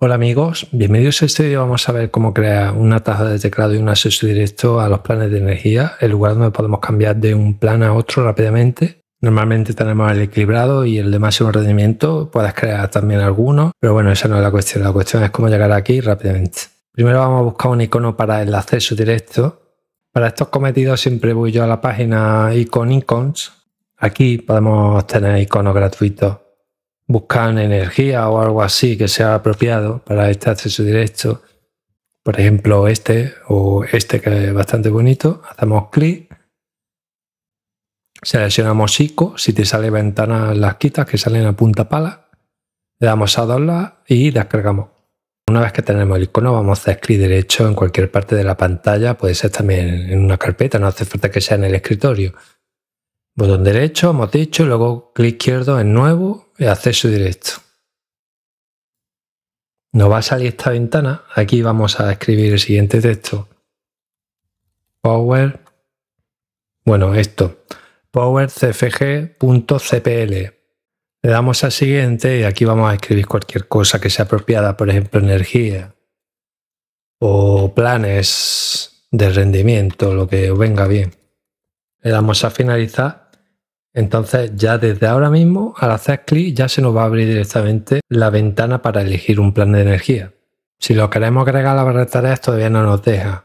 Hola amigos, bienvenidos a este vídeo. Vamos a ver cómo crear una taza de teclado y un acceso directo a los planes de energía, el lugar donde podemos cambiar de un plan a otro rápidamente. Normalmente tenemos el equilibrado y el de máximo rendimiento, puedes crear también algunos, pero bueno, esa no es la cuestión, la cuestión es cómo llegar aquí rápidamente. Primero vamos a buscar un icono para el acceso directo. Para estos cometidos siempre voy yo a la página Iconicons. Aquí podemos tener iconos gratuitos buscan energía o algo así que sea apropiado para este acceso directo. Por ejemplo, este o este que es bastante bonito. Hacemos clic. Seleccionamos ICO. Si te sale ventana las quitas que salen a punta pala. Le damos a doblar y descargamos. Una vez que tenemos el icono, vamos a hacer clic derecho en cualquier parte de la pantalla. Puede ser también en una carpeta, no hace falta que sea en el escritorio. Botón derecho, hemos dicho, luego clic izquierdo en nuevo y acceso directo. Nos va a salir esta ventana. Aquí vamos a escribir el siguiente texto. Power. Bueno, esto. PowerCFG.cpl. Le damos al siguiente y aquí vamos a escribir cualquier cosa que sea apropiada, por ejemplo, energía o planes de rendimiento, lo que venga bien. Le damos a finalizar entonces ya desde ahora mismo, al hacer clic, ya se nos va a abrir directamente la ventana para elegir un plan de energía. Si lo queremos agregar a la barra de tareas, todavía no nos deja.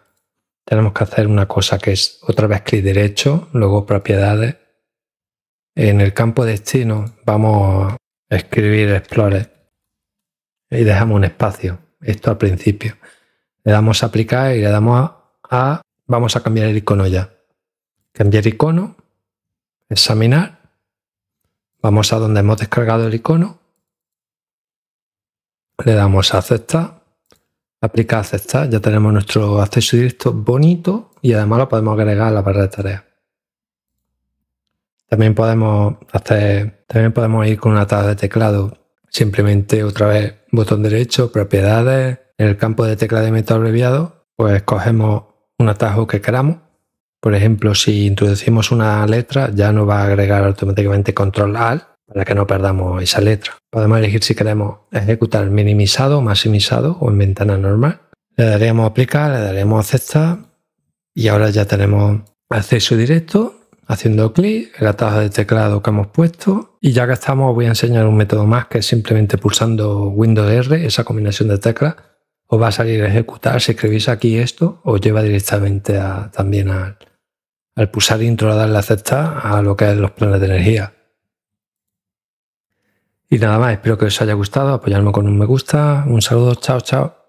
Tenemos que hacer una cosa que es otra vez clic derecho, luego propiedades. En el campo destino vamos a escribir Explorer y dejamos un espacio. Esto al principio. Le damos a aplicar y le damos a, vamos a cambiar el icono ya. Cambiar icono examinar. Vamos a donde hemos descargado el icono. Le damos a aceptar. Aplicar aceptar. Ya tenemos nuestro acceso directo bonito y además lo podemos agregar a la barra de tareas. También podemos hacer, también podemos ir con una tabla de teclado. Simplemente otra vez botón derecho, propiedades. En el campo de tecla de método abreviado, pues cogemos un atajo que queramos por ejemplo, si introducimos una letra, ya nos va a agregar automáticamente control alt para que no perdamos esa letra. Podemos elegir si queremos ejecutar minimizado, maximizado o en ventana normal. Le daríamos aplicar, le daríamos aceptar y ahora ya tenemos acceso directo haciendo clic, en la tabla de teclado que hemos puesto y ya que estamos os voy a enseñar un método más que es simplemente pulsando Windows R, esa combinación de teclas, os va a salir a ejecutar, si escribís aquí esto, os lleva directamente también al, al pulsar intro a darle a a lo que es los planes de energía. Y nada más, espero que os haya gustado, apoyarme con un me gusta, un saludo, chao, chao.